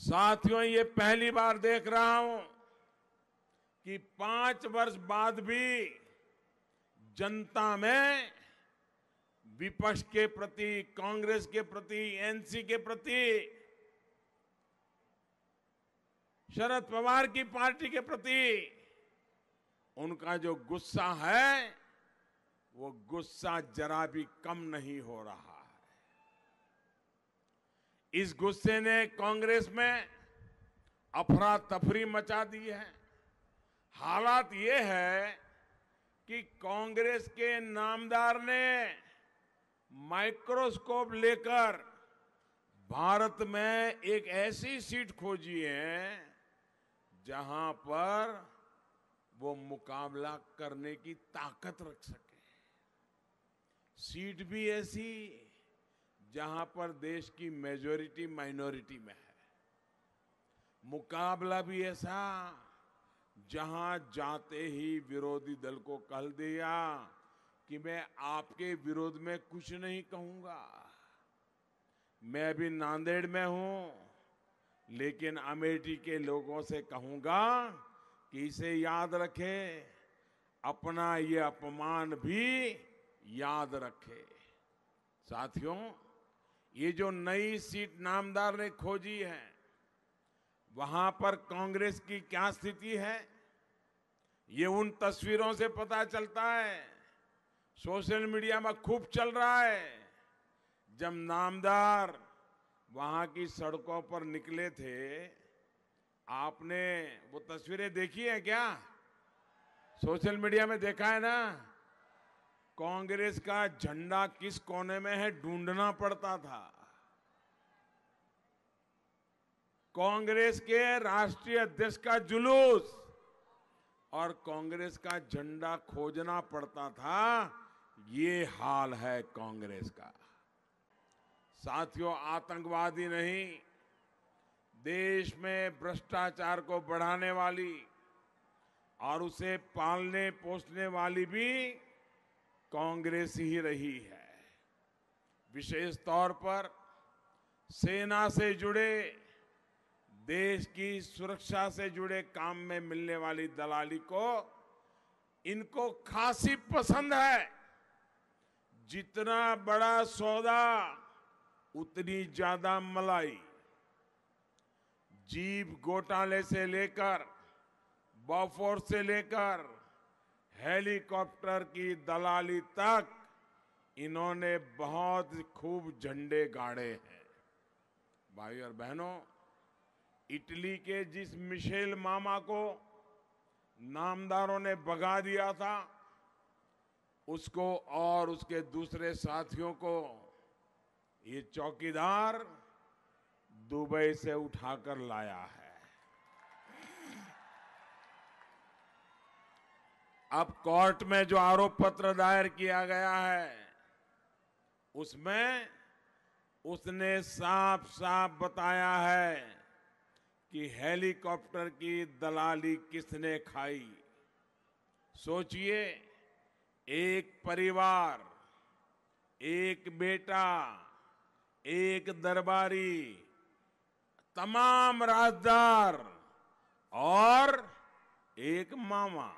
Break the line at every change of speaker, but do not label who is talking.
साथियों ये पहली बार देख रहा हूं कि पांच वर्ष बाद भी जनता में विपक्ष के प्रति कांग्रेस के प्रति एनसी के प्रति शरद पवार की पार्टी के प्रति उनका जो गुस्सा है वो गुस्सा जरा भी कम नहीं हो रहा इस गुस्से ने कांग्रेस में अफरा तफरी मचा दी है हालात ये है कि कांग्रेस के नामदार ने माइक्रोस्कोप लेकर भारत में एक ऐसी सीट खोजी है जहां पर वो मुकाबला करने की ताकत रख सके सीट भी ऐसी जहां पर देश की मेजोरिटी माइनॉरिटी में है मुकाबला भी ऐसा जहां जाते ही विरोधी दल को कह दिया कि मैं आपके विरोध में कुछ नहीं कहूंगा मैं अभी नांदेड़ में हूं लेकिन अमेठी के लोगों से कहूंगा कि इसे याद रखे अपना ये अपमान भी याद रखे साथियों ये जो नई सीट नामदार ने खोजी है वहां पर कांग्रेस की क्या स्थिति है ये उन तस्वीरों से पता चलता है सोशल मीडिया में खूब चल रहा है जब नामदार वहां की सड़कों पर निकले थे आपने वो तस्वीरें देखी है क्या सोशल मीडिया में देखा है ना कांग्रेस का झंडा किस कोने में है ढूंढना पड़ता था कांग्रेस के राष्ट्रीय अध्यक्ष का जुलूस और कांग्रेस का झंडा खोजना पड़ता था ये हाल है कांग्रेस का साथियों आतंकवादी नहीं देश में भ्रष्टाचार को बढ़ाने वाली और उसे पालने पोसने वाली भी कांग्रेस ही रही है विशेष तौर पर सेना से जुड़े देश की सुरक्षा से जुड़े काम में मिलने वाली दलाली को इनको खासी पसंद है जितना बड़ा सौदा उतनी ज्यादा मलाई जीप घोटाले से लेकर बॉफोर्स से लेकर हेलीकॉप्टर की दलाली तक इन्होंने बहुत खूब झंडे गाड़े हैं भाई और बहनों इटली के जिस मिशेल मामा को नामदारों ने भगा दिया था उसको और उसके दूसरे साथियों को ये चौकीदार दुबई से उठाकर लाया है अब कोर्ट में जो आरोप पत्र दायर किया गया है उसमें उसने साफ साफ बताया है कि हेलीकॉप्टर की दलाली किसने खाई सोचिए एक परिवार एक बेटा एक दरबारी तमाम राजदार और एक मामा